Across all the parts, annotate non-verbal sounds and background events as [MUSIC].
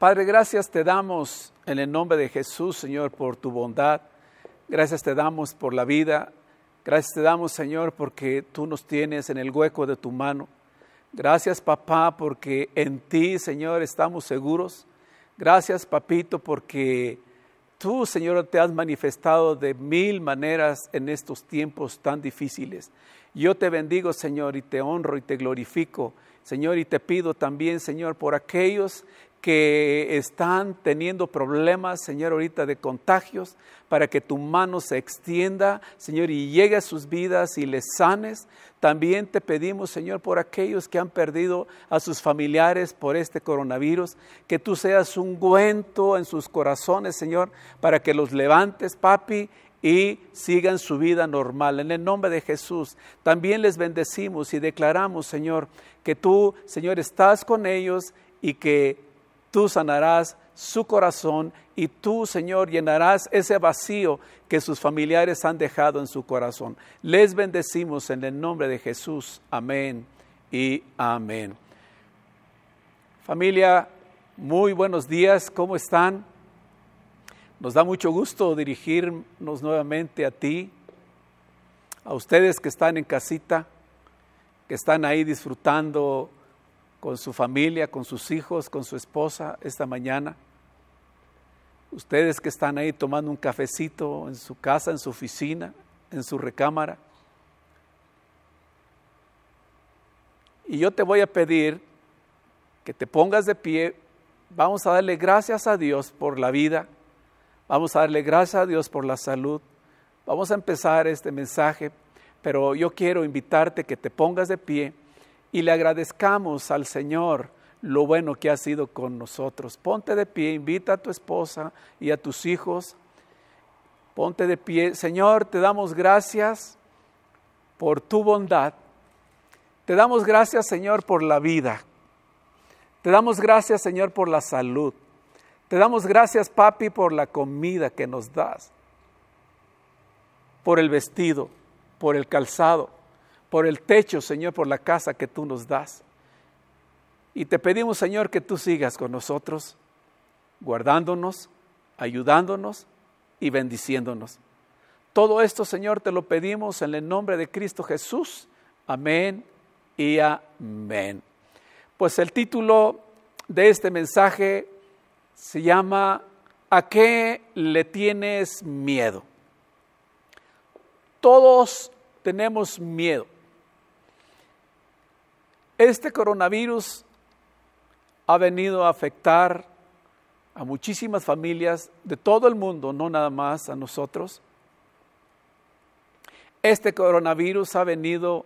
Padre, gracias te damos en el nombre de Jesús, Señor, por tu bondad. Gracias te damos por la vida. Gracias te damos, Señor, porque tú nos tienes en el hueco de tu mano. Gracias, papá, porque en ti, Señor, estamos seguros. Gracias, papito, porque tú, Señor, te has manifestado de mil maneras en estos tiempos tan difíciles. Yo te bendigo, Señor, y te honro y te glorifico. Señor, y te pido también, Señor, por aquellos que están teniendo problemas, Señor, ahorita de contagios, para que tu mano se extienda, Señor, y llegue a sus vidas y les sanes. También te pedimos, Señor, por aquellos que han perdido a sus familiares por este coronavirus, que tú seas un guento en sus corazones, Señor, para que los levantes, papi, y sigan su vida normal. En el nombre de Jesús, también les bendecimos y declaramos, Señor, que tú, Señor, estás con ellos y que tú sanarás su corazón y tú, Señor, llenarás ese vacío que sus familiares han dejado en su corazón. Les bendecimos en el nombre de Jesús. Amén y amén. Familia, muy buenos días. ¿Cómo están? Nos da mucho gusto dirigirnos nuevamente a ti, a ustedes que están en casita, que están ahí disfrutando con su familia, con sus hijos, con su esposa esta mañana. Ustedes que están ahí tomando un cafecito en su casa, en su oficina, en su recámara. Y yo te voy a pedir que te pongas de pie. Vamos a darle gracias a Dios por la vida. Vamos a darle gracias a Dios por la salud. Vamos a empezar este mensaje, pero yo quiero invitarte que te pongas de pie y le agradezcamos al Señor lo bueno que ha sido con nosotros. Ponte de pie, invita a tu esposa y a tus hijos. Ponte de pie. Señor, te damos gracias por tu bondad. Te damos gracias, Señor, por la vida. Te damos gracias, Señor, por la salud. Te damos gracias, papi, por la comida que nos das, por el vestido, por el calzado por el techo, Señor, por la casa que tú nos das. Y te pedimos, Señor, que tú sigas con nosotros, guardándonos, ayudándonos y bendiciéndonos. Todo esto, Señor, te lo pedimos en el nombre de Cristo Jesús. Amén y amén. Pues el título de este mensaje se llama ¿A qué le tienes miedo? Todos tenemos miedo. Este coronavirus ha venido a afectar a muchísimas familias de todo el mundo, no nada más a nosotros. Este coronavirus ha venido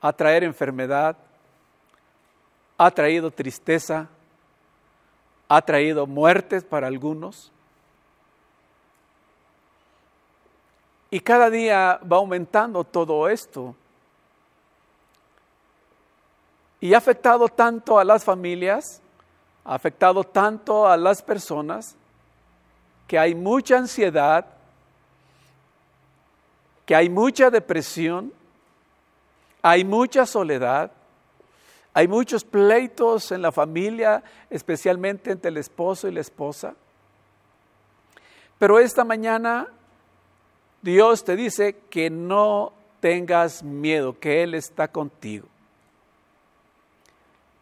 a traer enfermedad, ha traído tristeza, ha traído muertes para algunos. Y cada día va aumentando todo esto. Y ha afectado tanto a las familias, ha afectado tanto a las personas, que hay mucha ansiedad, que hay mucha depresión, hay mucha soledad, hay muchos pleitos en la familia, especialmente entre el esposo y la esposa. Pero esta mañana Dios te dice que no tengas miedo, que Él está contigo.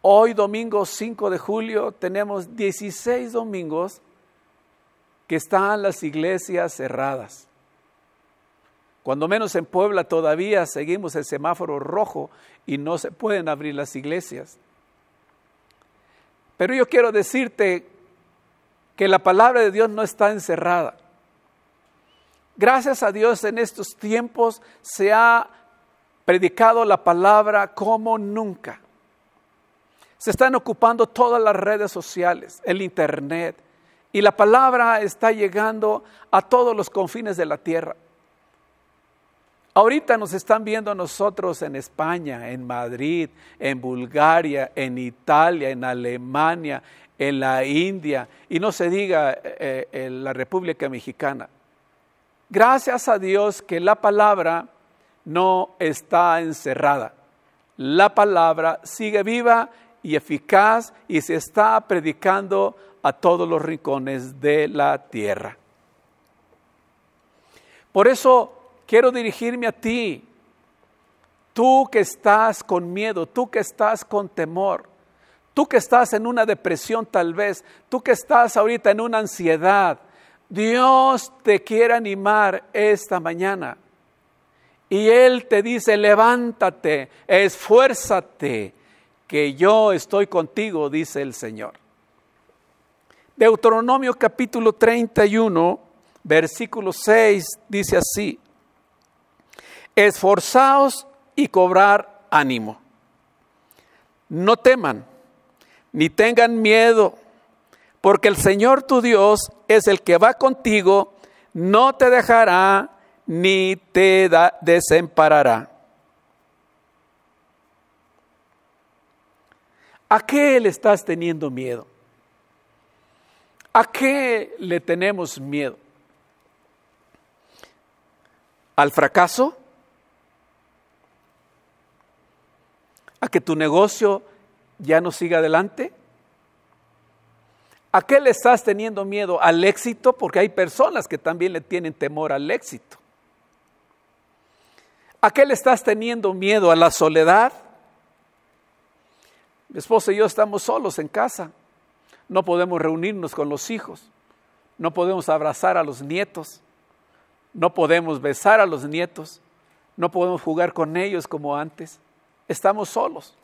Hoy domingo 5 de julio tenemos 16 domingos que están las iglesias cerradas. Cuando menos en Puebla todavía seguimos el semáforo rojo y no se pueden abrir las iglesias. Pero yo quiero decirte que la palabra de Dios no está encerrada. Gracias a Dios en estos tiempos se ha predicado la palabra como nunca. Se están ocupando todas las redes sociales, el Internet, y la palabra está llegando a todos los confines de la tierra. Ahorita nos están viendo nosotros en España, en Madrid, en Bulgaria, en Italia, en Alemania, en la India y no se diga eh, eh, en la República Mexicana. Gracias a Dios que la palabra no está encerrada. La palabra sigue viva y eficaz y se está predicando a todos los rincones de la tierra. Por eso quiero dirigirme a ti, tú que estás con miedo, tú que estás con temor, tú que estás en una depresión tal vez, tú que estás ahorita en una ansiedad. Dios te quiere animar esta mañana. Y Él te dice, levántate, esfuérzate, que yo estoy contigo, dice el Señor. Deuteronomio capítulo 31, versículo 6 dice así, esforzaos y cobrar ánimo. No teman, ni tengan miedo, porque el Señor tu Dios es el que va contigo, no te dejará ni te desemparará. ¿A qué le estás teniendo miedo? ¿A qué le tenemos miedo? ¿Al fracaso? ¿A que tu negocio ya no siga adelante? ¿A qué le estás teniendo miedo? ¿Al éxito? Porque hay personas que también le tienen temor al éxito. ¿A qué le estás teniendo miedo? ¿A la soledad? Mi esposa y yo estamos solos en casa. No podemos reunirnos con los hijos. No podemos abrazar a los nietos. No podemos besar a los nietos. No podemos jugar con ellos como antes. Estamos solos.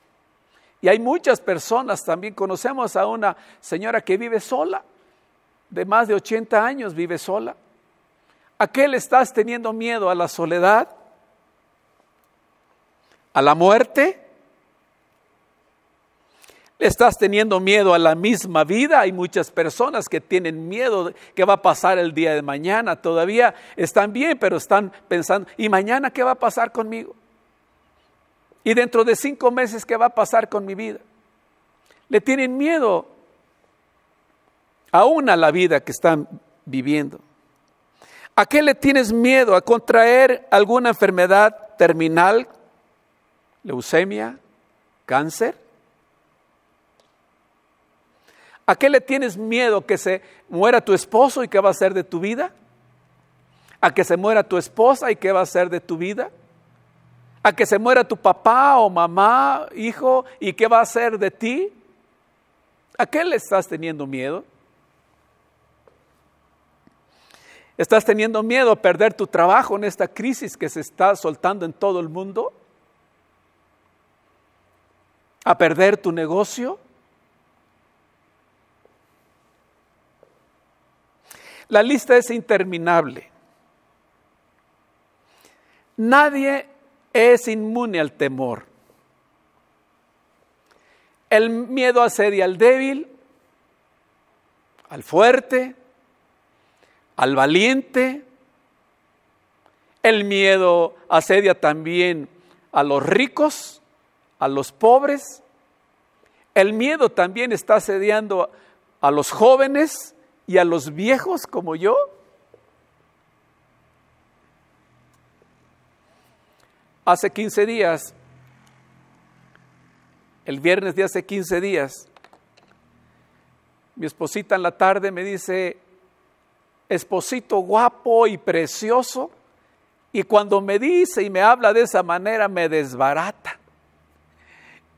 Y hay muchas personas también. Conocemos a una señora que vive sola. De más de 80 años vive sola. ¿A qué le estás teniendo miedo? ¿A la soledad? ¿A la muerte? Le estás teniendo miedo a la misma vida. Hay muchas personas que tienen miedo de qué va a pasar el día de mañana. Todavía están bien, pero están pensando, ¿y mañana qué va a pasar conmigo? ¿Y dentro de cinco meses qué va a pasar con mi vida? Le tienen miedo aún a la vida que están viviendo. ¿A qué le tienes miedo? ¿A contraer alguna enfermedad terminal? ¿Leucemia? ¿Cáncer? ¿A qué le tienes miedo? ¿Que se muera tu esposo y qué va a ser de tu vida? ¿A que se muera tu esposa y qué va a ser de tu vida? ¿A que se muera tu papá o mamá, hijo y qué va a ser de ti? ¿A qué le estás teniendo miedo? ¿Estás teniendo miedo a perder tu trabajo en esta crisis que se está soltando en todo el mundo? ¿A perder tu negocio? La lista es interminable. Nadie es inmune al temor. El miedo asedia al débil, al fuerte, al valiente. El miedo asedia también a los ricos, a los pobres. El miedo también está asediando a los jóvenes, y a los viejos como yo? Hace 15 días, el viernes de hace 15 días, mi esposita en la tarde me dice, esposito guapo y precioso, y cuando me dice y me habla de esa manera me desbarata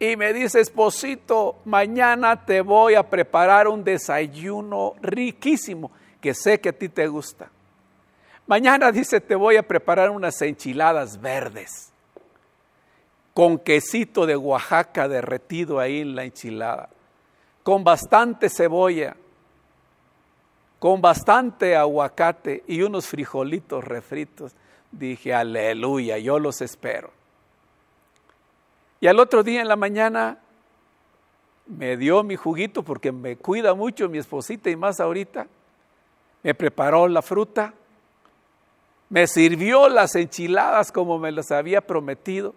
y me dice, Esposito, mañana te voy a preparar un desayuno riquísimo, que sé que a ti te gusta. Mañana dice, te voy a preparar unas enchiladas verdes, con quesito de Oaxaca derretido ahí en la enchilada, con bastante cebolla, con bastante aguacate y unos frijolitos refritos. Dije, aleluya, yo los espero. Y al otro día en la mañana me dio mi juguito porque me cuida mucho mi esposita y más ahorita. Me preparó la fruta. Me sirvió las enchiladas como me las había prometido.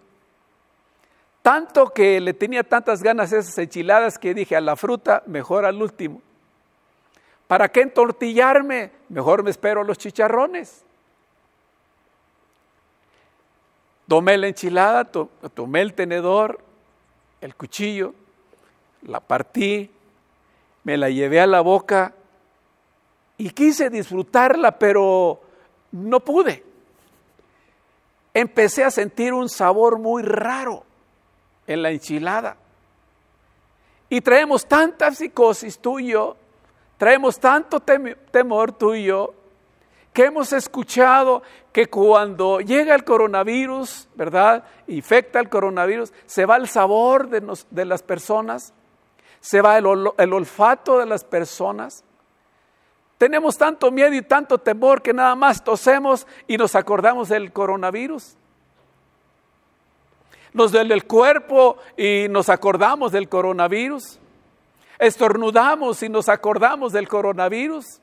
Tanto que le tenía tantas ganas esas enchiladas que dije a la fruta, mejor al último. ¿Para qué entortillarme? Mejor me espero los chicharrones. Tomé la enchilada, tomé el tenedor, el cuchillo, la partí, me la llevé a la boca y quise disfrutarla, pero no pude. Empecé a sentir un sabor muy raro en la enchilada. Y traemos tanta psicosis tú y yo, traemos tanto temor tú y yo, que hemos escuchado que cuando llega el coronavirus, ¿verdad? Infecta el coronavirus, se va el sabor de, las personas, se va el olfato de las personas. Tenemos tanto miedo y tanto temor que nada más tosemos y nos acordamos del coronavirus. Nos duele el cuerpo y nos acordamos del coronavirus. Estornudamos y nos acordamos del coronavirus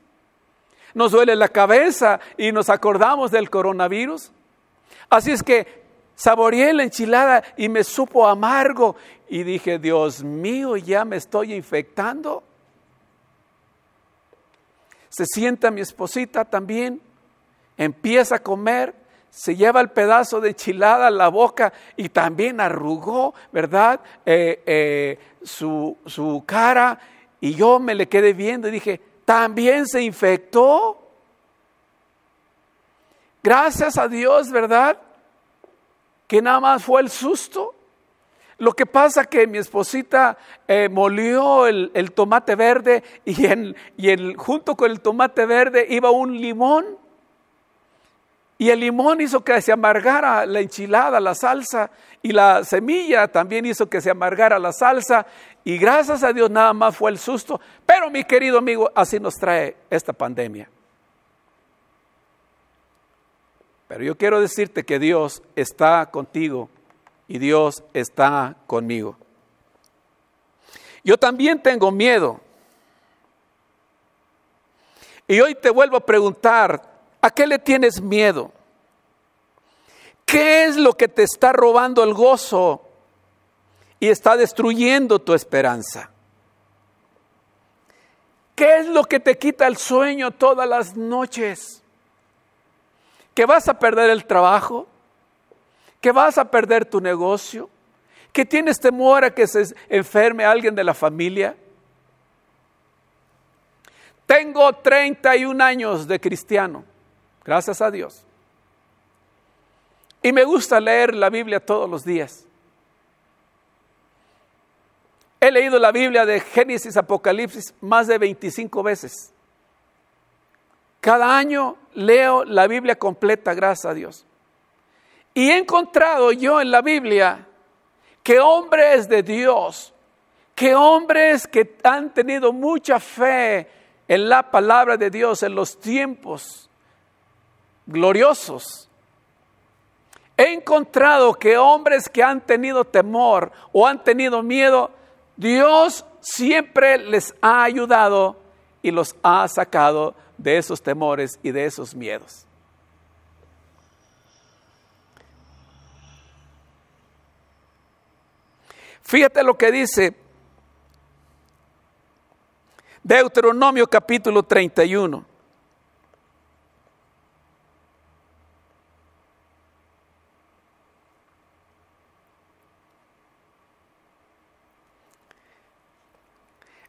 nos duele la cabeza y nos acordamos del coronavirus. Así es que saboreé la enchilada y me supo amargo y dije, Dios mío, ya me estoy infectando. Se sienta mi esposita también, empieza a comer, se lleva el pedazo de enchilada a la boca y también arrugó, ¿verdad? Eh, eh, su, su cara y yo me le quedé viendo y dije, también se infectó. Gracias a Dios, ¿verdad? Que nada más fue el susto. Lo que pasa que mi esposita eh, molió el, tomate verde y, y el, junto con el tomate verde iba un limón. Y el limón hizo que se amargara la enchilada, la salsa y la semilla también hizo que se amargara la salsa y gracias a Dios nada más fue el susto. Pero mi querido amigo, así nos trae esta pandemia. Pero yo quiero decirte que Dios está contigo y Dios está conmigo. Yo también tengo miedo. Y hoy te vuelvo a preguntar, ¿a qué le tienes miedo? ¿Qué es lo que te está robando el gozo y está destruyendo tu esperanza? ¿Qué es lo que te quita el sueño todas las noches? ¿Que vas a perder el trabajo? ¿Que vas a perder tu negocio? ¿Que tienes temor a que se enferme alguien de la familia? Tengo 31 años de cristiano, gracias a Dios. Y me gusta leer la Biblia todos los días. He leído la Biblia de Génesis, Apocalipsis más de 25 veces. Cada año leo la Biblia completa, gracias a Dios. Y he encontrado yo en la Biblia que hombres de Dios, que hombres que han tenido mucha fe en la palabra de Dios en los tiempos gloriosos He encontrado que hombres que han tenido temor o han tenido miedo, Dios siempre les ha ayudado y los ha sacado de esos temores y de esos miedos. Fíjate lo que dice Deuteronomio capítulo 31.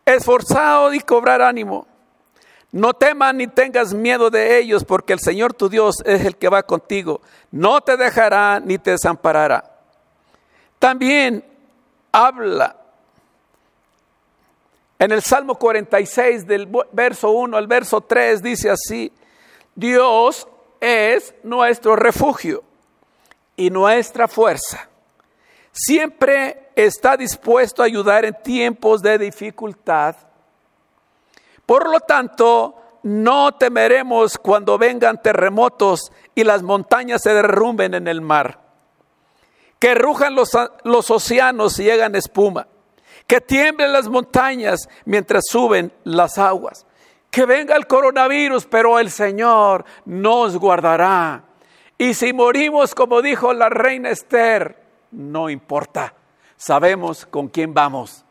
Esforzado y cobrar ánimo. No temas ni tengas miedo de ellos, porque el Señor tu Dios es el que va contigo. No te dejará ni te desamparará. También habla en el Salmo 46 del verso 1 al verso 3 dice así, Dios es nuestro refugio y nuestra fuerza siempre está dispuesto a ayudar en tiempos de dificultad. Por lo tanto, no temeremos cuando vengan terremotos y las montañas se derrumben en el mar. Que rujan los, océanos y llegan espuma. Que tiemblen las montañas mientras suben las aguas. Que venga el coronavirus, pero el Señor nos guardará. Y si morimos, como dijo la reina Esther, no importa. Sabemos con quién vamos.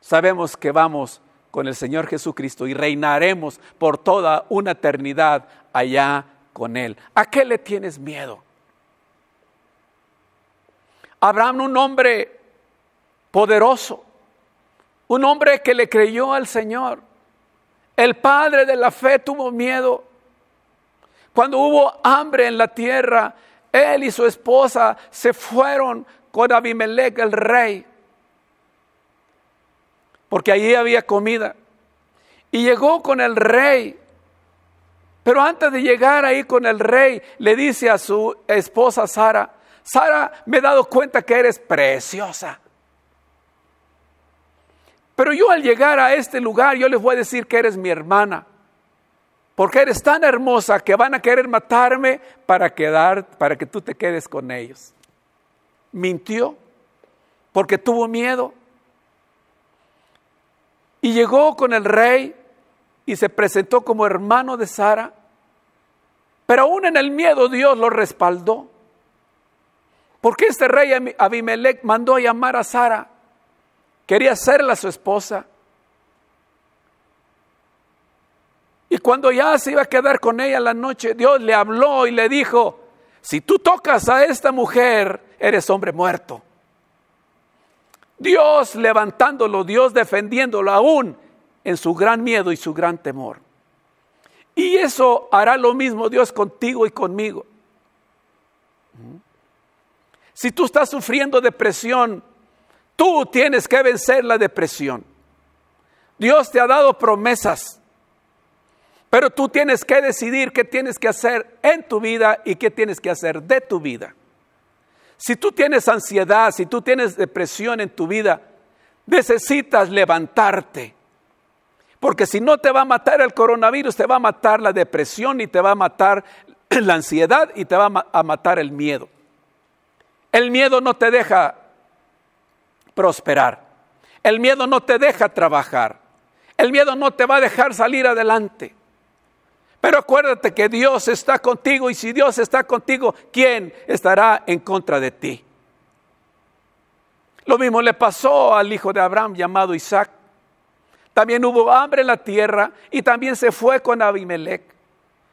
Sabemos que vamos con el Señor Jesucristo y reinaremos por toda una eternidad allá con Él. ¿A qué le tienes miedo? Abraham, un hombre poderoso, un hombre que le creyó al Señor, el padre de la fe tuvo miedo. Cuando hubo hambre en la tierra, él y su esposa se fueron con Abimelech, el rey, porque allí había comida. Y llegó con el rey. Pero antes de llegar ahí con el rey, le dice a su esposa Sara, Sara, me he dado cuenta que eres preciosa. Pero yo al llegar a este lugar, yo les voy a decir que eres mi hermana. Porque eres tan hermosa que van a querer matarme para quedar, para que tú te quedes con ellos mintió porque tuvo miedo. Y llegó con el rey y se presentó como hermano de Sara, pero aún en el miedo Dios lo respaldó. Porque este rey Abimelech mandó a llamar a Sara, quería serla su esposa. Y cuando ya se iba a quedar con ella la noche, Dios le habló y le dijo, si tú tocas a esta mujer, eres hombre muerto. Dios levantándolo, Dios defendiéndolo aún en su gran miedo y su gran temor. Y eso hará lo mismo Dios contigo y conmigo. Si tú estás sufriendo depresión, tú tienes que vencer la depresión. Dios te ha dado promesas, pero tú tienes que decidir qué tienes que hacer en tu vida y qué tienes que hacer de tu vida. Si tú tienes ansiedad, si tú tienes depresión en tu vida, necesitas levantarte. Porque si no te va a matar el coronavirus, te va a matar la depresión y te va a matar [CLEARS THROAT] la ansiedad y te va a matar el miedo. El miedo no te deja prosperar. El miedo no te deja trabajar. El miedo no te va a dejar salir adelante. Pero acuérdate que Dios está contigo y si Dios está contigo, ¿quién estará en contra de ti? Lo mismo le pasó al hijo de Abraham llamado Isaac. También hubo hambre en la tierra y también se fue con Abimelech.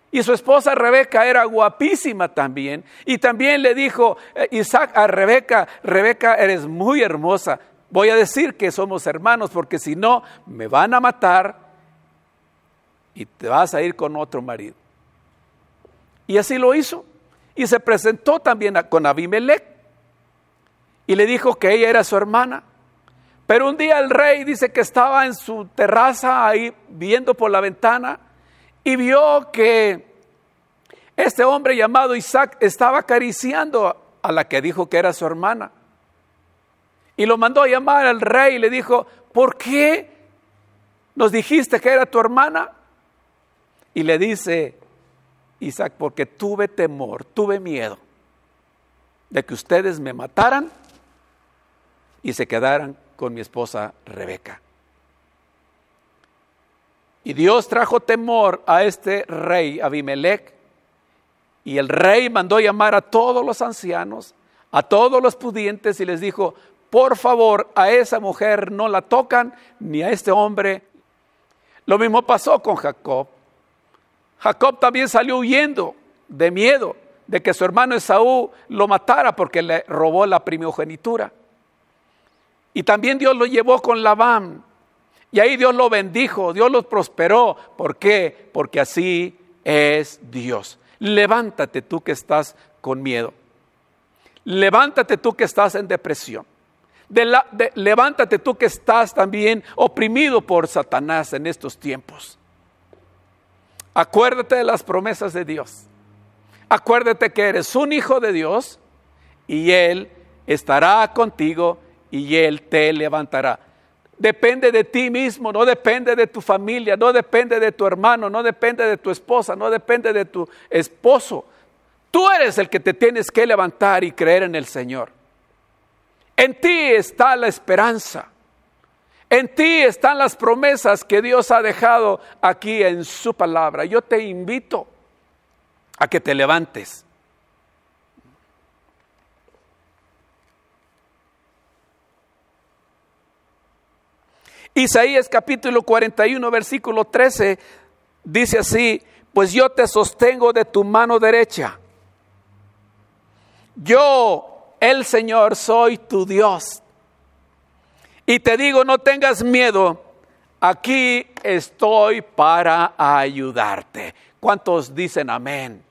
Y su esposa Rebeca era guapísima también. Y también le dijo eh, Isaac a Rebeca, Rebeca eres muy hermosa. Voy a decir que somos hermanos porque si no, me van a matar y te vas a ir con otro marido. Y así lo hizo. Y se presentó también con Abimelech y le dijo que ella era su hermana. Pero un día el rey dice que estaba en su terraza ahí viendo por la ventana y vio que este hombre llamado Isaac estaba acariciando a la que dijo que era su hermana. Y lo mandó a llamar al rey y le dijo, ¿por qué nos dijiste que era tu hermana? Y le dice Isaac, porque tuve temor, tuve miedo de que ustedes me mataran y se quedaran con mi esposa Rebeca. Y Dios trajo temor a este rey Abimelech y el rey mandó llamar a todos los ancianos, a todos los pudientes y les dijo, por favor, a esa mujer no la tocan ni a este hombre. Lo mismo pasó con Jacob. Jacob también salió huyendo de miedo de que su hermano Esaú lo matara porque le robó la primogenitura. Y también Dios lo llevó con Labán. Y ahí Dios lo bendijo, Dios lo prosperó. ¿Por qué? Porque así es Dios. Levántate tú que estás con miedo. Levántate tú que estás en depresión. levántate tú que estás también oprimido por Satanás en estos tiempos. Acuérdate de las promesas de Dios. Acuérdate que eres un hijo de Dios y Él estará contigo y Él te levantará. Depende de ti mismo, no depende de tu familia, no depende de tu hermano, no depende de tu esposa, no depende de tu esposo. Tú eres el que te tienes que levantar y creer en el Señor. En ti está la esperanza. En ti están las promesas que Dios ha dejado aquí en su palabra. Yo te invito a que te levantes. Isaías capítulo 41, versículo 13, dice así, pues yo te sostengo de tu mano derecha. Yo, el Señor, soy tu Dios, y te digo, no tengas miedo, aquí estoy para ayudarte. ¿Cuántos dicen amén?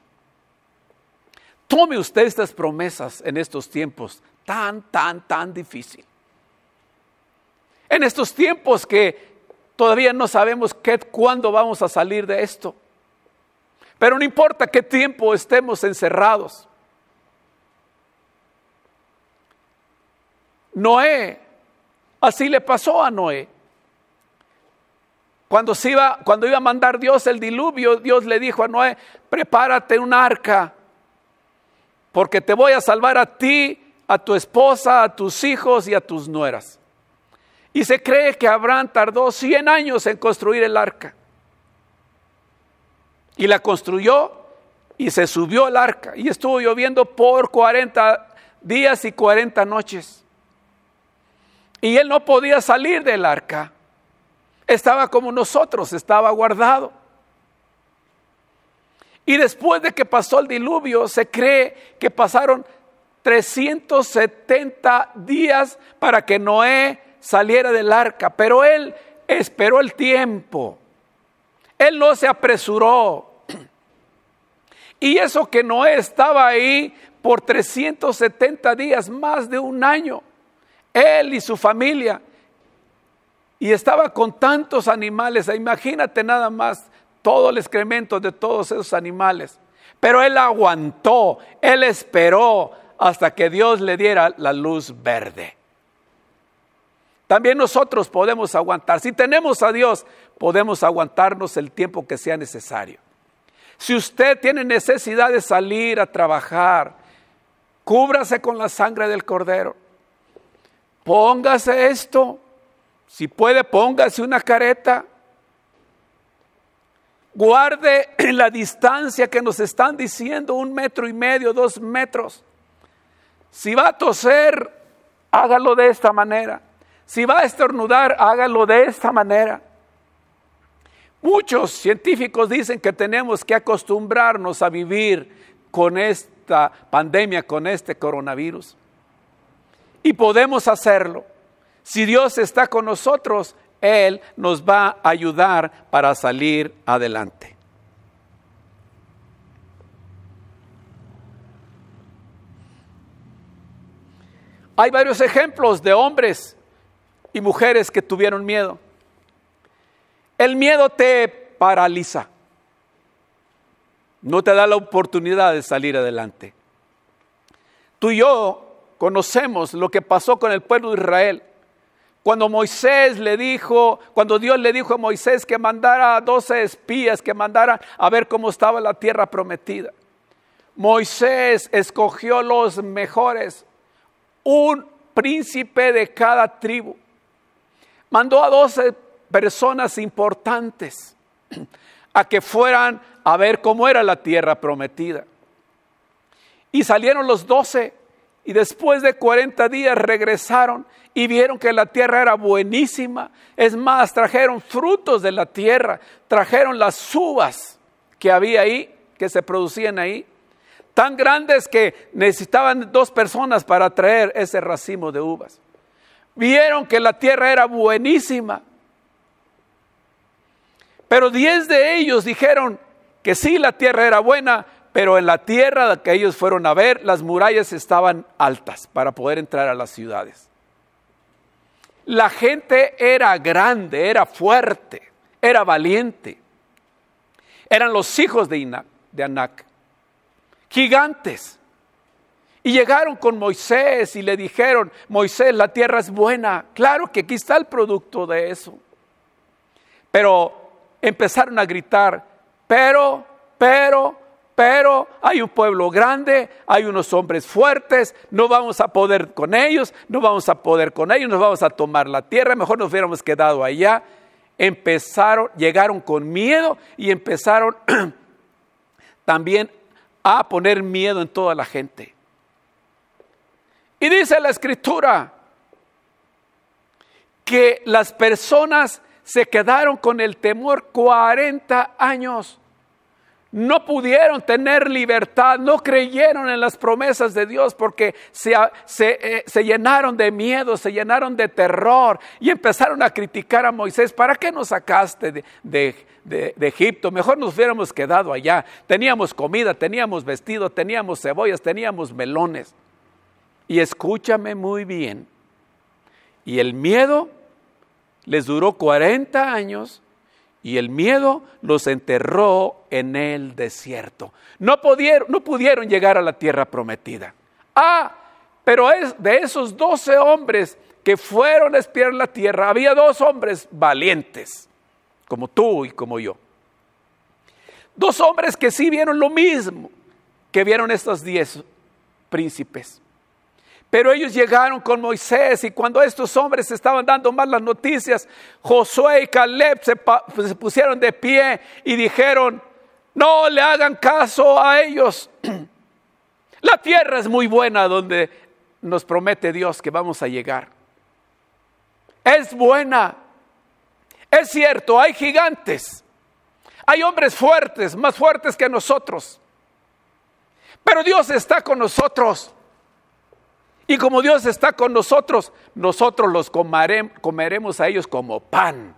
Tome usted estas promesas en estos tiempos tan, tan, tan difícil. En estos tiempos que todavía no sabemos qué, cuándo vamos a salir de esto. Pero no importa qué tiempo estemos encerrados. Noé Así le pasó a Noé. Cuando, se iba, cuando iba a mandar Dios el diluvio, Dios le dijo a Noé, prepárate un arca, porque te voy a salvar a ti, a tu esposa, a tus hijos y a tus nueras. Y se cree que Abraham tardó 100 años en construir el arca. Y la construyó y se subió al arca. Y estuvo lloviendo por 40 días y 40 noches y él no podía salir del arca. Estaba como nosotros, estaba guardado. Y después de que pasó el diluvio, se cree que pasaron 370 días para que Noé saliera del arca, pero él esperó el tiempo. Él no se apresuró. Y eso que Noé estaba ahí por 370 días, más de un año él y su familia. Y estaba con tantos animales, e imagínate nada más todo el excremento de todos esos animales. Pero él aguantó, él esperó hasta que Dios le diera la luz verde. También nosotros podemos aguantar. Si tenemos a Dios, podemos aguantarnos el tiempo que sea necesario. Si usted tiene necesidad de salir a trabajar, cúbrase con la sangre del cordero. Póngase esto, si puede póngase una careta. Guarde la distancia que nos están diciendo, un metro y medio, dos metros. Si va a toser, hágalo de esta manera. Si va a estornudar, hágalo de esta manera. Muchos científicos dicen que tenemos que acostumbrarnos a vivir con esta pandemia, con este coronavirus y podemos hacerlo. Si Dios está con nosotros, Él nos va a ayudar para salir adelante. Hay varios ejemplos de hombres y mujeres que tuvieron miedo. El miedo te paraliza. No te da la oportunidad de salir adelante. Tú y yo conocemos lo que pasó con el pueblo de Israel. Cuando Moisés le dijo, cuando Dios le dijo a Moisés que mandara a 12 espías, que mandara a ver cómo estaba la tierra prometida. Moisés escogió los mejores, un príncipe de cada tribu. Mandó a doce personas importantes a que fueran a ver cómo era la tierra prometida. Y salieron los doce y después de 40 días regresaron y vieron que la tierra era buenísima. Es más, trajeron frutos de la tierra, trajeron las uvas que había ahí, que se producían ahí, tan grandes que necesitaban dos personas para traer ese racimo de uvas. Vieron que la tierra era buenísima. Pero diez de ellos dijeron que sí, la tierra era buena, pero en la tierra que ellos fueron a ver, las murallas estaban altas para poder entrar a las ciudades. La gente era grande, era fuerte, era valiente. Eran los hijos de, Anak, de Anac, gigantes. Y llegaron con Moisés y le dijeron, Moisés, la tierra es buena. Claro que aquí está el producto de eso. Pero empezaron a gritar, pero, pero, pero hay un pueblo grande, hay unos hombres fuertes, no vamos a poder con ellos, no vamos a poder con ellos, nos vamos a tomar la tierra, mejor nos hubiéramos quedado allá. Empezaron, llegaron con miedo y empezaron [CLEARS THROAT] también a poner miedo en toda la gente. Y dice la escritura que las personas se quedaron con el temor 40 años no pudieron tener libertad, no creyeron en las promesas de Dios porque eh, se, llenaron de miedo, se llenaron de terror y empezaron a criticar a Moisés, ¿para qué nos sacaste de, de, de Egipto? Mejor nos hubiéramos quedado allá. Teníamos comida, teníamos vestido, teníamos cebollas, teníamos melones. Y escúchame muy bien. Y el miedo les duró 40 años y el miedo los enterró en el desierto. No pudieron, no pudieron llegar a la tierra prometida. Ah, pero es de esos doce hombres que fueron a espiar la tierra, había dos hombres valientes, como tú y como yo. Dos hombres que sí vieron lo mismo que vieron estos diez príncipes. Pero ellos llegaron con Moisés y cuando estos hombres estaban dando malas noticias, Josué y Caleb se, se pusieron de pie y dijeron, no le hagan caso a ellos. [CLEARS THROAT] La tierra es muy buena donde nos promete Dios que vamos a llegar. Es buena. Es cierto, hay gigantes. Hay hombres fuertes, más fuertes que nosotros. Pero Dios está con nosotros. Y como Dios está con nosotros, nosotros los comeremos a ellos como pan.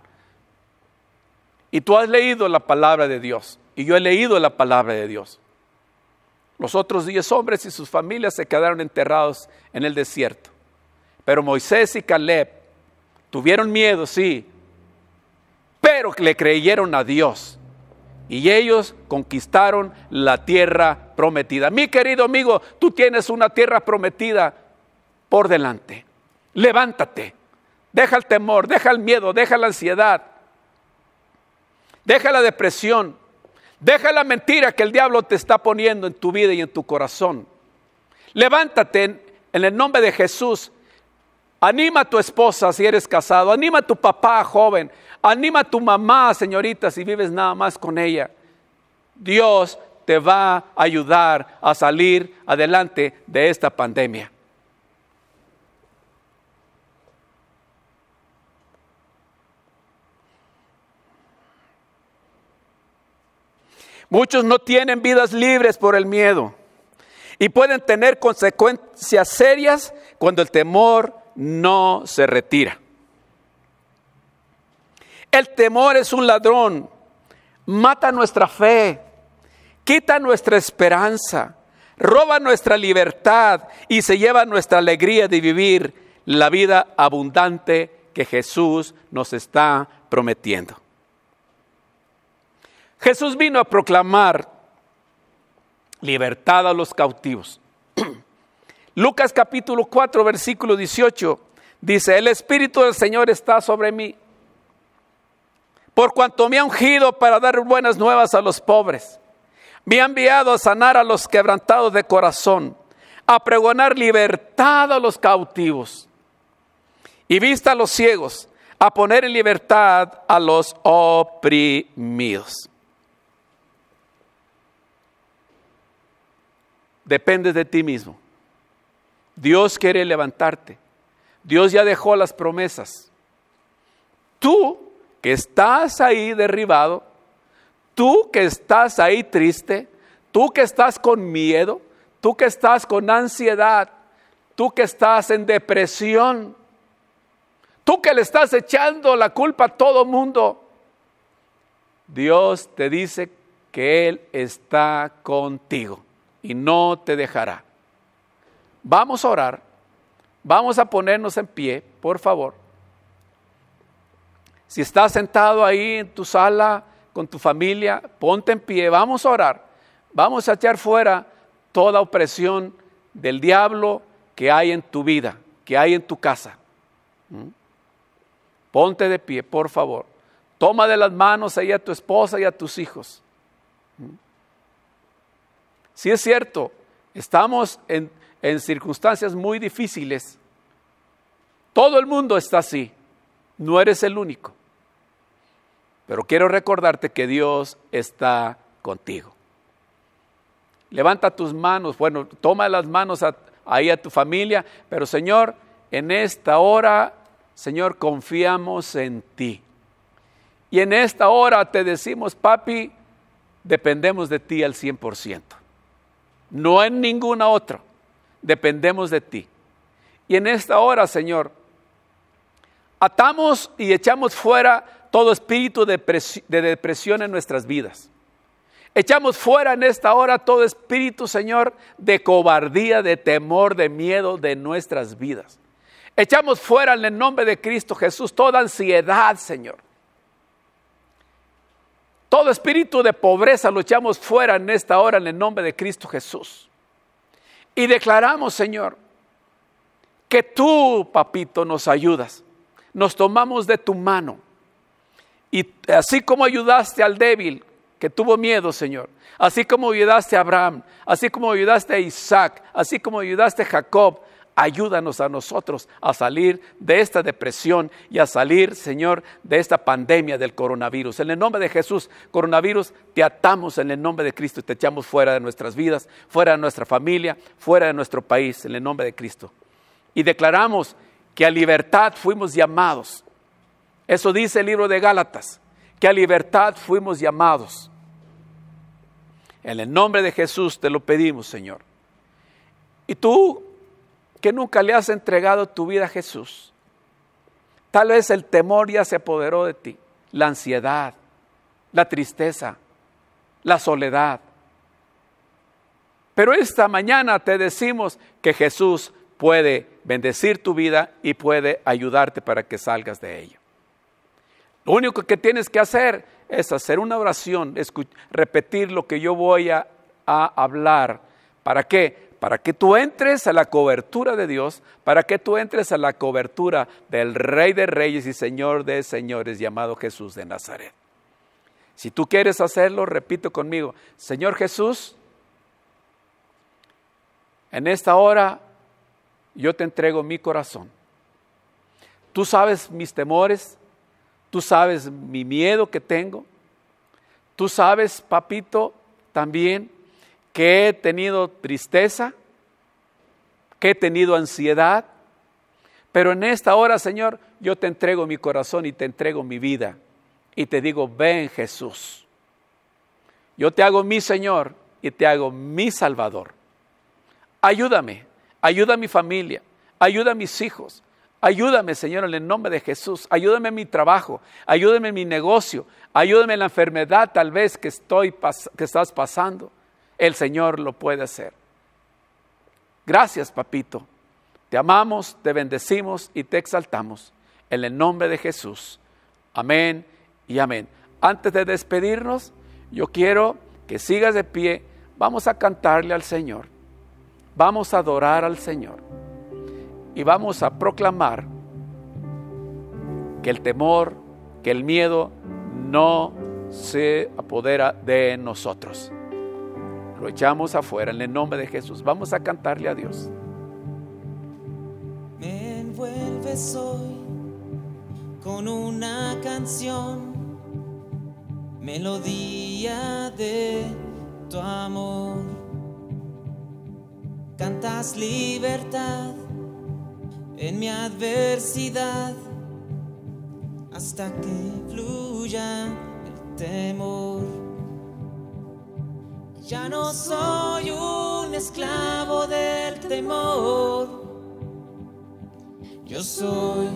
Y tú has leído la palabra de Dios, y yo he leído la palabra de Dios. Los otros diez hombres y sus familias se quedaron enterrados en el desierto. Pero Moisés y Caleb tuvieron miedo, sí, pero le creyeron a Dios. Y ellos conquistaron la tierra prometida. Mi querido amigo, tú tienes una tierra prometida por delante. Levántate, deja el temor, deja el miedo, deja la ansiedad, deja la depresión, deja la mentira que el diablo te está poniendo en tu vida y en tu corazón. Levántate en, el nombre de Jesús. Anima a tu esposa si eres casado, anima a tu papá joven, anima a tu mamá, señorita, si vives nada más con ella. Dios te va a ayudar a salir adelante de esta pandemia. Muchos no tienen vidas libres por el miedo y pueden tener consecuencias serias cuando el temor no se retira. El temor es un ladrón, mata nuestra fe, quita nuestra esperanza, roba nuestra libertad y se lleva nuestra alegría de vivir la vida abundante que Jesús nos está prometiendo. Jesús vino a proclamar libertad a los cautivos. [CLEARS THROAT] Lucas capítulo 4, versículo 18 dice, el Espíritu del Señor está sobre mí, por cuanto me ha ungido para dar buenas nuevas a los pobres, me ha enviado a sanar a los quebrantados de corazón, a pregonar libertad a los cautivos y vista a los ciegos, a poner en libertad a los oprimidos. Dependes de ti mismo. Dios quiere levantarte. Dios ya dejó las promesas. Tú que estás ahí derribado, tú que estás ahí triste, tú que estás con miedo, tú que estás con ansiedad, tú que estás en depresión, tú que le estás echando la culpa a todo mundo, Dios te dice que Él está contigo y no te dejará. Vamos a orar, vamos a ponernos en pie, por favor. Si estás sentado ahí en tu sala con tu familia, ponte en pie, vamos a orar, vamos a echar fuera toda opresión del diablo que hay en tu vida, que hay en tu casa. ¿Mm? Ponte de pie, por favor. Toma de las manos ahí a tu esposa y a tus hijos. ¿Mm? Si es cierto, estamos en, circunstancias muy difíciles. Todo el mundo está así, no eres el único. Pero quiero recordarte que Dios está contigo. Levanta tus manos, bueno, toma las manos ahí a tu familia, pero Señor, en esta hora, Señor, confiamos en ti. Y en esta hora te decimos, papi, dependemos de ti al 100% no en ninguna otra. Dependemos de ti. Y en esta hora, Señor, atamos y echamos fuera todo espíritu de, depresión en nuestras vidas. Echamos fuera en esta hora todo espíritu, Señor, de cobardía, de temor, de miedo de nuestras vidas. Echamos fuera en el nombre de Cristo Jesús toda ansiedad, Señor. Todo espíritu de pobreza lo echamos fuera en esta hora en el nombre de Cristo Jesús. Y declaramos, Señor, que tú, papito, nos ayudas. Nos tomamos de tu mano. Y así como ayudaste al débil que tuvo miedo, Señor, así como ayudaste a Abraham, así como ayudaste a Isaac, así como ayudaste a Jacob, Ayúdanos a nosotros a salir de esta depresión y a salir, Señor, de esta pandemia del coronavirus. En el nombre de Jesús, coronavirus, te atamos en el nombre de Cristo te echamos fuera de nuestras vidas, fuera de nuestra familia, fuera de nuestro país, en el nombre de Cristo. Y declaramos que a libertad fuimos llamados. Eso dice el libro de Gálatas, que a libertad fuimos llamados. En el nombre de Jesús te lo pedimos, Señor. Y tú que nunca le has entregado tu vida a Jesús. Tal vez el temor ya se apoderó de ti, la ansiedad, la tristeza, la soledad. Pero esta mañana te decimos que Jesús puede bendecir tu vida y puede ayudarte para que salgas de ella. Lo único que tienes que hacer es hacer una oración, repetir lo que yo voy a, a hablar. ¿Para qué? para que tú entres a la cobertura de Dios, para que tú entres a la cobertura del Rey de Reyes y Señor de Señores llamado Jesús de Nazaret. Si tú quieres hacerlo, repito conmigo, Señor Jesús, en esta hora yo te entrego mi corazón. Tú sabes mis temores, tú sabes mi miedo que tengo, tú sabes, papito, también que he tenido tristeza, que he tenido ansiedad, pero en esta hora, Señor, yo te entrego mi corazón y te entrego mi vida. Y te digo, ven Jesús. Yo te hago mi Señor y te hago mi Salvador. Ayúdame, ayuda a mi familia, ayuda a mis hijos, ayúdame Señor en el nombre de Jesús, ayúdame en mi trabajo, ayúdame en mi negocio, ayúdame en la enfermedad tal vez que, estoy que estás pasando el Señor lo puede hacer. Gracias, papito. Te amamos, te bendecimos y te exaltamos. En el nombre de Jesús. Amén y amén. Antes de despedirnos, yo quiero que sigas de pie. Vamos a cantarle al Señor. Vamos a adorar al Señor. Y vamos a proclamar que el temor, que el miedo no se apodera de nosotros. Lo echamos afuera en el nombre de Jesús. Vamos a cantarle a Dios. Me envuelves hoy con una canción, melodía de tu amor. Cantas libertad en mi adversidad hasta que fluya el temor. Ya no soy un esclavo del temor. Yo soy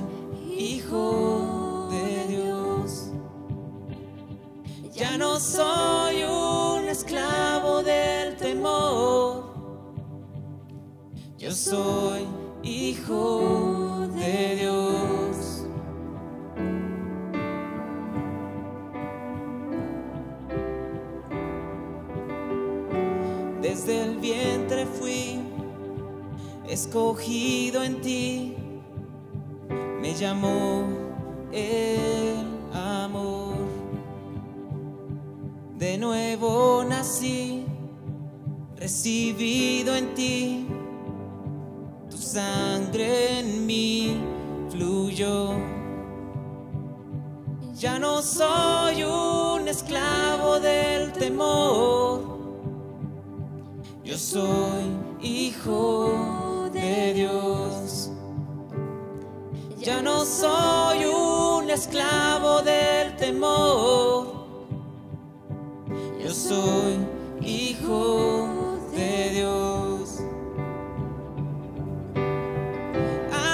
hijo de Dios. Ya no soy un esclavo del temor. Yo soy hijo de Dios. escogido en ti, me llamó el amor. De nuevo nací, recibido en ti, tu sangre en mí fluyó. Ya no soy un esclavo del temor, yo soy hijo soy un esclavo del temor. Yo soy hijo de Dios.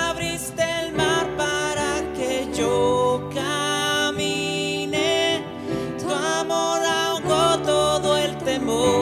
Abriste el mar para que yo camine. Tu amor ahogó todo el temor.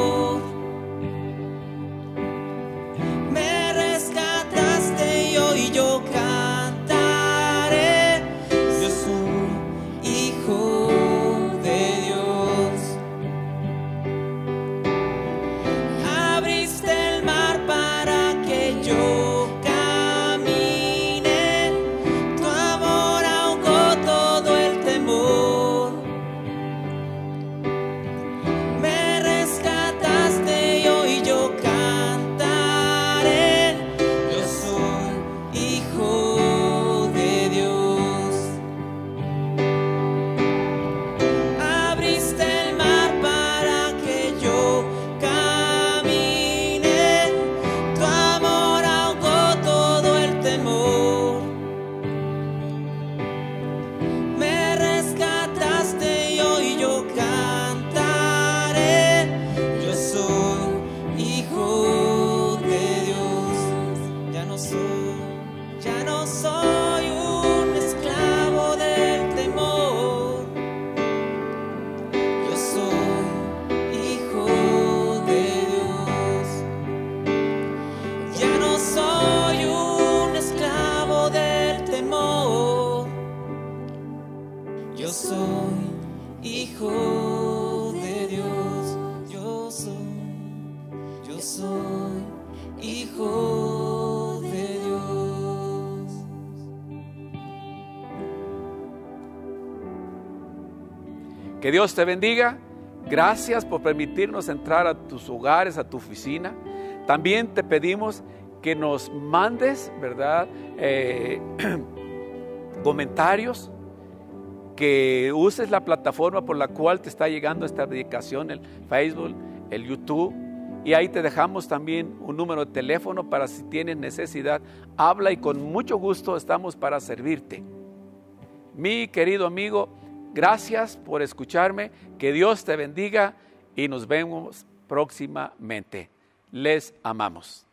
Dios te bendiga. Gracias por permitirnos entrar a tus hogares, a tu oficina. También te pedimos que nos mandes, ¿verdad? Eh, [CLEARS THROAT] comentarios, que uses la plataforma por la cual te está llegando esta dedicación el Facebook, el YouTube. Y ahí te dejamos también un número de teléfono para si tienes necesidad, habla y con mucho gusto estamos para servirte. Mi querido amigo, Gracias por escucharme, que Dios te bendiga y nos vemos próximamente. Les amamos.